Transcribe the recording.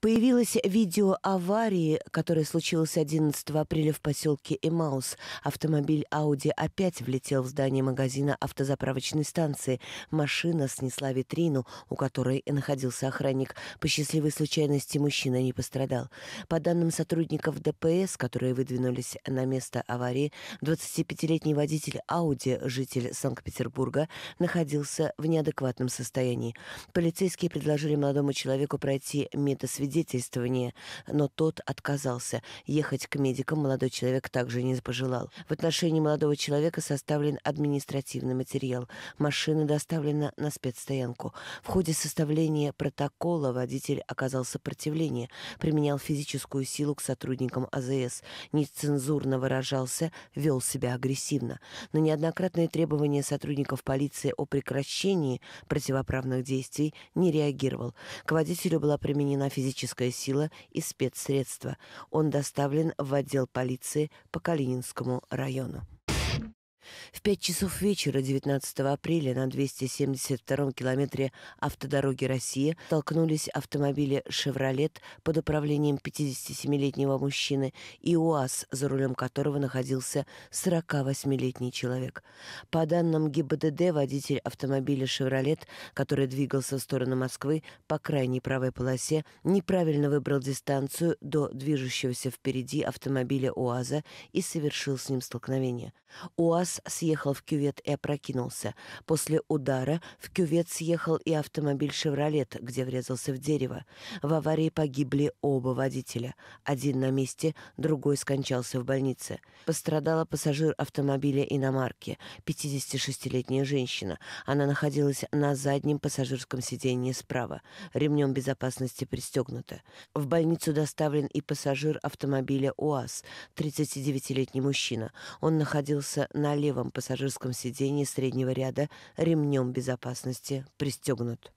Появилось видео аварии, которая случилась 11 апреля в поселке Эмаус. Автомобиль Audi опять влетел в здание магазина автозаправочной станции. Машина снесла витрину, у которой находился охранник. По счастливой случайности мужчина не пострадал. По данным сотрудников ДПС, которые выдвинулись на место аварии, 25-летний водитель Audi, житель Санкт-Петербурга, находился в неадекватном состоянии. Полицейские предложили молодому человеку пройти медосвидетельство освидетельствование, но тот отказался. Ехать к медикам молодой человек также не пожелал. В отношении молодого человека составлен административный материал. Машина доставлена на спецстоянку. В ходе составления протокола водитель оказал сопротивление, применял физическую силу к сотрудникам АЗС, нецензурно выражался, вел себя агрессивно. Но неоднократные требования сотрудников полиции о прекращении противоправных действий не реагировал. К водителю была применена физическая физическая сила и спецсредства. Он доставлен в отдел полиции по Калининскому району. В пять часов вечера 19 апреля на 272-м километре автодороги России столкнулись автомобили «Шевролет» под управлением 57-летнего мужчины и УАЗ, за рулем которого находился 48-летний человек. По данным ГИБДД, водитель автомобиля «Шевролет», который двигался в сторону Москвы по крайней правой полосе, неправильно выбрал дистанцию до движущегося впереди автомобиля УАЗа и совершил с ним столкновение. УАЗ съехал в кювет и опрокинулся. После удара в кювет съехал и автомобиль «Шевролет», где врезался в дерево. В аварии погибли оба водителя. Один на месте, другой скончался в больнице. Пострадала пассажир автомобиля иномарки, 56-летняя женщина. Она находилась на заднем пассажирском сиденье справа. Ремнем безопасности пристегнута. В больницу доставлен и пассажир автомобиля «УАЗ», 39-летний мужчина. Он находился на левом левом пассажирском сидении среднего ряда ремнем безопасности пристегнут.